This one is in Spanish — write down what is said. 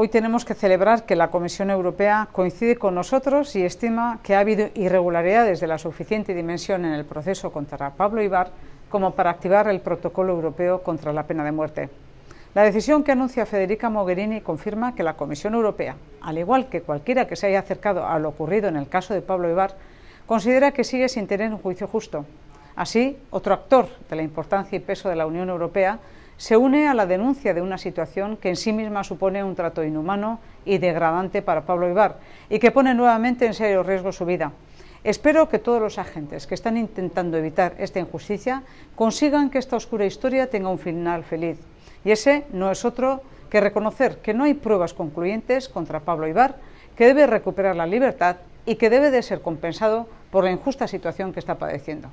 Hoy tenemos que celebrar que la Comisión Europea coincide con nosotros y estima que ha habido irregularidades de la suficiente dimensión en el proceso contra Pablo Ibar como para activar el protocolo europeo contra la pena de muerte. La decisión que anuncia Federica Mogherini confirma que la Comisión Europea, al igual que cualquiera que se haya acercado a lo ocurrido en el caso de Pablo Ibar, considera que sigue sin tener un juicio justo. Así, otro actor de la importancia y peso de la Unión Europea se une a la denuncia de una situación que en sí misma supone un trato inhumano y degradante para Pablo Ibar y que pone nuevamente en serio riesgo su vida. Espero que todos los agentes que están intentando evitar esta injusticia consigan que esta oscura historia tenga un final feliz. Y ese no es otro que reconocer que no hay pruebas concluyentes contra Pablo Ibar, que debe recuperar la libertad y que debe de ser compensado por la injusta situación que está padeciendo.